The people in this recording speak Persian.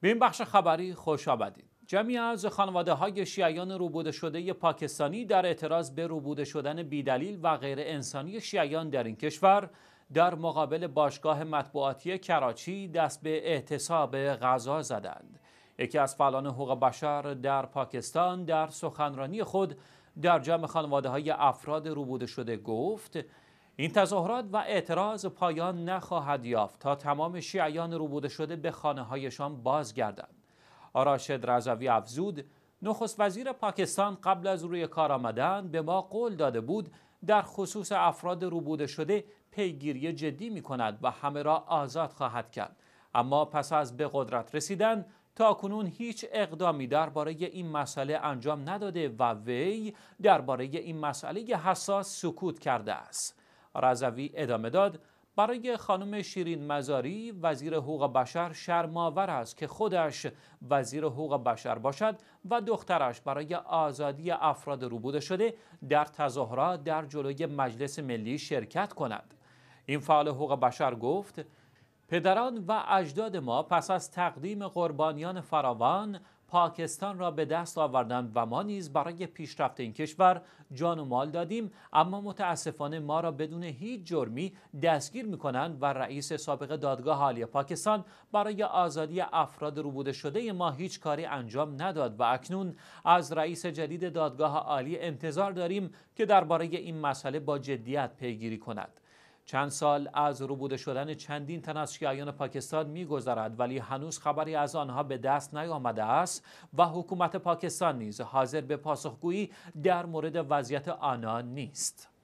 به این بخش خبری خوش آمدید جمعی از خانواده های شیعیان روبوده شده پاکستانی در اعتراض به روبوده شدن بیدلیل و غیر انسانی شیعیان در این کشور در مقابل باشگاه مطبوعاتی کراچی دست به اعتصاب غذا زدند یکی از فعالان حقوق بشر در پاکستان در سخنرانی خود در جمع خانواده های افراد روبوده شده گفت این تظاهرات و اعتراض پایان نخواهد یافت تا تمام شیعیان روبوده شده به خانه هایشان بازگردند آراشد رضوی افزود نخست وزیر پاکستان قبل از روی کار آمدن به ما قول داده بود در خصوص افراد روبوده شده پیگیری جدی می کند و همه را آزاد خواهد کرد اما پس از به قدرت رسیدن تا کنون هیچ اقدامی درباره این مسئله انجام نداده و وی درباره این مسئله حساس سکوت کرده است رضوی ادامه داد برای خانم شیرین مزاری وزیر حقوق بشر شرماور است که خودش وزیر حقوق بشر باشد و دخترش برای آزادی افراد روبوده شده در تظاهرات در جلوی مجلس ملی شرکت کند این فعال حقوق بشر گفت پدران و اجداد ما پس از تقدیم قربانیان فراوان پاکستان را به دست آوردند و ما نیز برای پیشرفت این کشور جان و مال دادیم اما متاسفانه ما را بدون هیچ جرمی دستگیر می کنند و رئیس سابق دادگاه حالی پاکستان برای آزادی افراد روبوده شده ما هیچ کاری انجام نداد و اکنون از رئیس جدید دادگاه عالی انتظار داریم که درباره این مسئله با جدیت پیگیری کند چند سال از روبوده شدن چندین تن از شیعیان پاکستان میگذرد ولی هنوز خبری از آنها به دست نیامده است و حکومت پاکستان نیز حاضر به پاسخگویی در مورد وضعیت آنان نیست